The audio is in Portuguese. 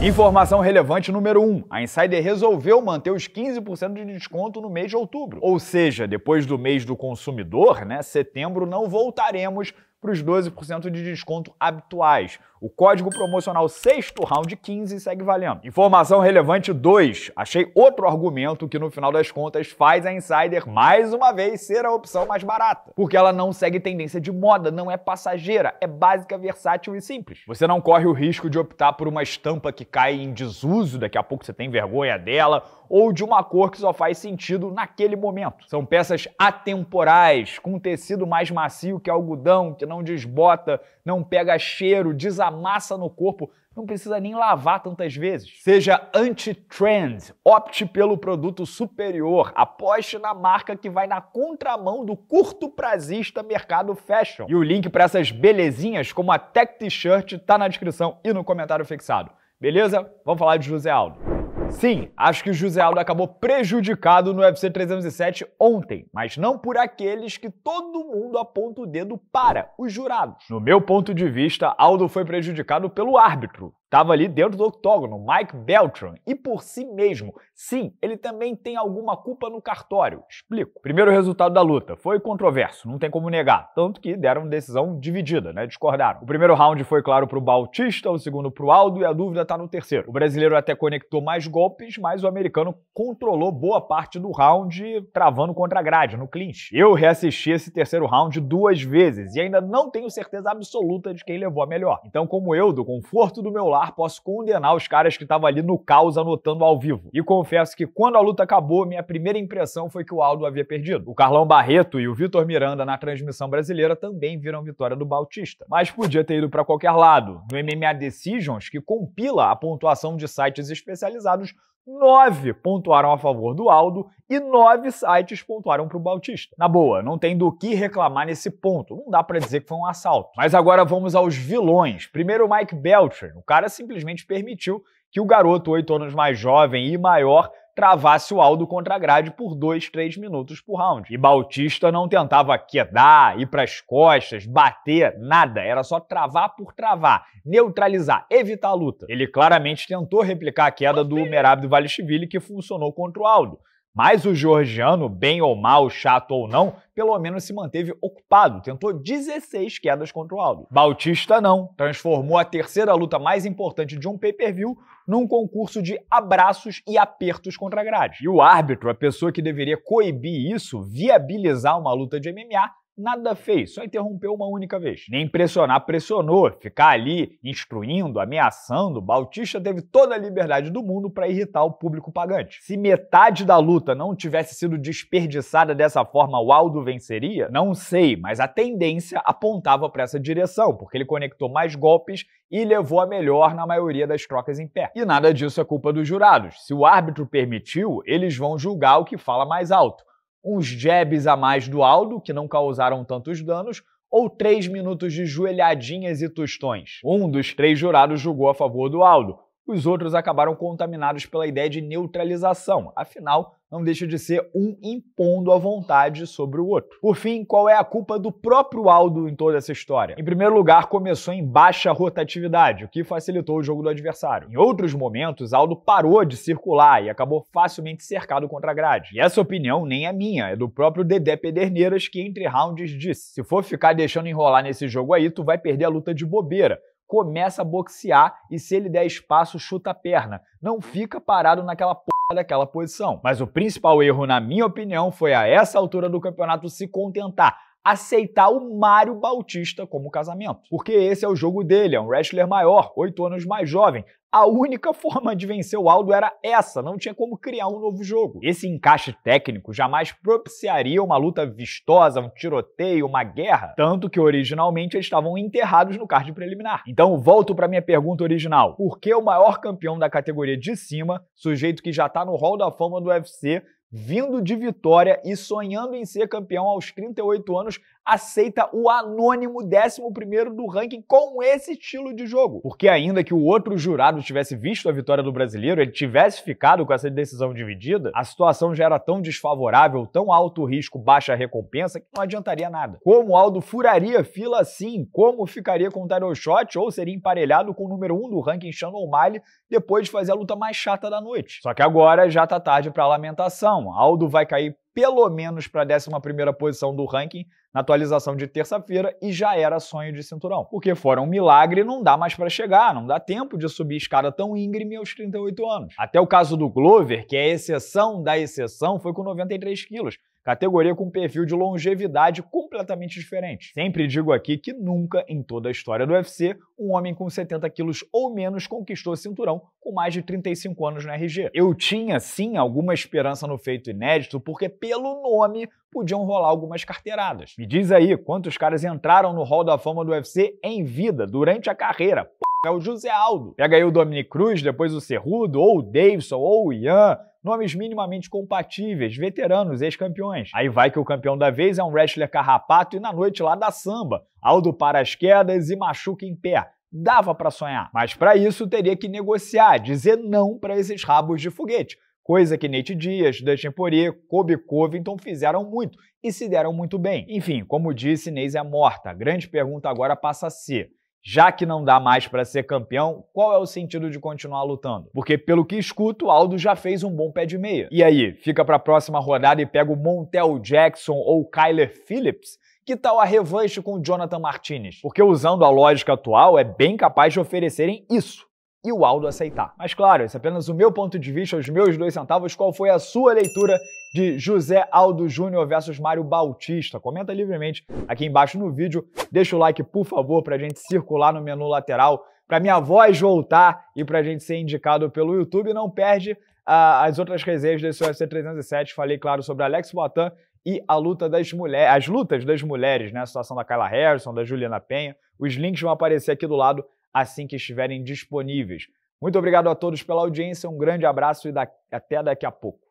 Informação relevante número 1. A Insider resolveu manter os 15% de desconto no mês de outubro. Ou seja, depois do mês do consumidor, né, setembro não voltaremos para os 12% de desconto habituais. O código promocional sexto round 15 segue valendo. Informação relevante 2. Achei outro argumento que no final das contas faz a Insider mais uma vez ser a opção mais barata, porque ela não segue tendência de moda, não é passageira, é básica, versátil e simples. Você não corre o risco de optar por uma estampa que cai em desuso, daqui a pouco você tem vergonha dela, ou de uma cor que só faz sentido naquele momento. São peças atemporais, com um tecido mais macio que algodão, que não desbota, não pega cheiro, desamassa no corpo, não precisa nem lavar tantas vezes. Seja anti-trend, opte pelo produto superior, aposte na marca que vai na contramão do curto prazista mercado fashion. E o link para essas belezinhas, como a Tech T-shirt, tá na descrição e no comentário fixado. Beleza? Vamos falar de José Aldo. Sim, acho que o José Aldo acabou prejudicado no UFC 307 ontem, mas não por aqueles que todo mundo aponta o dedo para, os jurados. No meu ponto de vista, Aldo foi prejudicado pelo árbitro, Estava ali dentro do octógono, Mike Beltran, e por si mesmo. Sim, ele também tem alguma culpa no cartório. Explico. Primeiro resultado da luta foi controverso, não tem como negar, tanto que deram decisão dividida, né? Discordaram. O primeiro round foi claro para o Bautista, o segundo para o Aldo e a dúvida está no terceiro. O brasileiro até conectou mais golpes, mas o americano controlou boa parte do round, travando contra a grade, no clinch. Eu reassisti esse terceiro round duas vezes e ainda não tenho certeza absoluta de quem levou a melhor. Então, como eu, do conforto do meu lado falar, posso condenar os caras que estavam ali no caos anotando ao vivo. E confesso que quando a luta acabou, minha primeira impressão foi que o Aldo havia perdido. O Carlão Barreto e o Vitor Miranda na transmissão brasileira também viram vitória do Bautista. Mas podia ter ido para qualquer lado. No MMA Decisions, que compila a pontuação de sites especializados, nove pontuaram a favor do Aldo e nove sites pontuaram para o Bautista. Na boa, não tem do que reclamar nesse ponto. Não dá para dizer que foi um assalto. Mas agora vamos aos vilões. Primeiro o Mike Belcher. O cara simplesmente permitiu que o garoto, oito anos mais jovem e maior, travasse o Aldo contra a grade por dois, três minutos por round. E Bautista não tentava quedar, ir para as costas, bater, nada. Era só travar por travar, neutralizar, evitar a luta. Ele claramente tentou replicar a queda do Merab do Valishvili, que funcionou contra o Aldo. Mas o georgiano, bem ou mal, chato ou não, pelo menos se manteve ocupado, tentou 16 quedas contra o Aldo. Bautista não, transformou a terceira luta mais importante de um pay-per-view num concurso de abraços e apertos contra a grade. E o árbitro, a pessoa que deveria coibir isso, viabilizar uma luta de MMA, nada fez, só interrompeu uma única vez. Nem pressionar, pressionou. Ficar ali instruindo, ameaçando, Bautista teve toda a liberdade do mundo para irritar o público pagante. Se metade da luta não tivesse sido desperdiçada dessa forma, o Aldo venceria? Não sei, mas a tendência apontava para essa direção, porque ele conectou mais golpes e levou a melhor na maioria das trocas em pé. E nada disso é culpa dos jurados. Se o árbitro permitiu, eles vão julgar o que fala mais alto uns jabs a mais do Aldo, que não causaram tantos danos, ou três minutos de joelhadinhas e tostões. Um dos três jurados julgou a favor do Aldo. Os outros acabaram contaminados pela ideia de neutralização, afinal, não deixa de ser um impondo a vontade sobre o outro. Por fim, qual é a culpa do próprio Aldo em toda essa história? Em primeiro lugar, começou em baixa rotatividade, o que facilitou o jogo do adversário. Em outros momentos, Aldo parou de circular e acabou facilmente cercado contra a grade. E essa opinião nem é minha, é do próprio Dedé Pederneiras, que entre rounds disse: se for ficar deixando enrolar nesse jogo aí, tu vai perder a luta de bobeira começa a boxear e se ele der espaço, chuta a perna. Não fica parado naquela porra daquela posição. Mas o principal erro, na minha opinião, foi a essa altura do campeonato se contentar aceitar o Mário Bautista como casamento. Porque esse é o jogo dele, é um wrestler maior, oito anos mais jovem. A única forma de vencer o Aldo era essa, não tinha como criar um novo jogo. Esse encaixe técnico jamais propiciaria uma luta vistosa, um tiroteio, uma guerra, tanto que originalmente eles estavam enterrados no card preliminar. Então volto para minha pergunta original: por que o maior campeão da categoria de cima, sujeito que já está no Hall da Fama do UFC, vindo de vitória e sonhando em ser campeão aos 38 anos, aceita o anônimo 11 do ranking com esse estilo de jogo. Porque, ainda que o outro jurado tivesse visto a vitória do brasileiro, ele tivesse ficado com essa decisão dividida, a situação já era tão desfavorável, tão alto risco, baixa recompensa, que não adiantaria nada. Como Aldo furaria fila assim? Como ficaria com o Tyrell Shot ou seria emparelhado com o número 1 do ranking Shannon O'Malley depois de fazer a luta mais chata da noite? Só que agora já tá tarde para lamentação não. Aldo vai cair pelo menos para a 11 posição do ranking na atualização de terça-feira e já era sonho de cinturão. Porque fora um milagre, não dá mais para chegar, não dá tempo de subir escada tão íngreme aos 38 anos. Até o caso do Glover, que é a exceção da exceção, foi com 93 quilos categoria com perfil de longevidade completamente diferente. Sempre digo aqui que nunca em toda a história do UFC um homem com 70 quilos ou menos conquistou o cinturão com mais de 35 anos no RG. Eu tinha sim alguma esperança no feito inédito porque pelo nome podiam rolar algumas carteiradas. Me diz aí quantos caras entraram no Hall da Fama do UFC em vida durante a carreira. É o José Aldo. Pega aí o Dominic Cruz, depois o Cerrudo, ou o Davidson, ou o Ian, nomes minimamente compatíveis, veteranos, ex-campeões. Aí vai que o campeão da vez é um wrestler carrapato e na noite lá dá samba, Aldo para as quedas e machuca em pé. Dava para sonhar, mas para isso teria que negociar, dizer não para esses rabos de foguete, coisa que Nate Dias, Dustin Poirier, Kobe Covington fizeram muito e se deram muito bem. Enfim, como disse, Inês é morta. A grande pergunta agora passa a ser: já que não dá mais para ser campeão, qual é o sentido de continuar lutando? Porque, pelo que escuto, Aldo já fez um bom pé de meia. E aí, fica para a próxima rodada e pega o Montel Jackson ou Kyler Phillips? Que tal a revanche com o Jonathan Martinez? Porque, usando a lógica atual, é bem capaz de oferecerem isso e o Aldo aceitar. Mas claro, esse é apenas o meu ponto de vista, os meus dois centavos. Qual foi a sua leitura de José Aldo Júnior versus Mário Bautista? Comenta livremente aqui embaixo no vídeo. Deixa o like, por favor, para a gente circular no menu lateral, para minha voz voltar e para a gente ser indicado pelo YouTube. Não perde ah, as outras resenhas desse UFC 307. Falei, claro, sobre Alex Boatan e a luta das mulheres, as lutas das mulheres, né? A situação da Kyla Harrison, da Juliana Penha. Os links vão aparecer aqui do lado assim que estiverem disponíveis. Muito obrigado a todos pela audiência, um grande abraço e da... até daqui a pouco.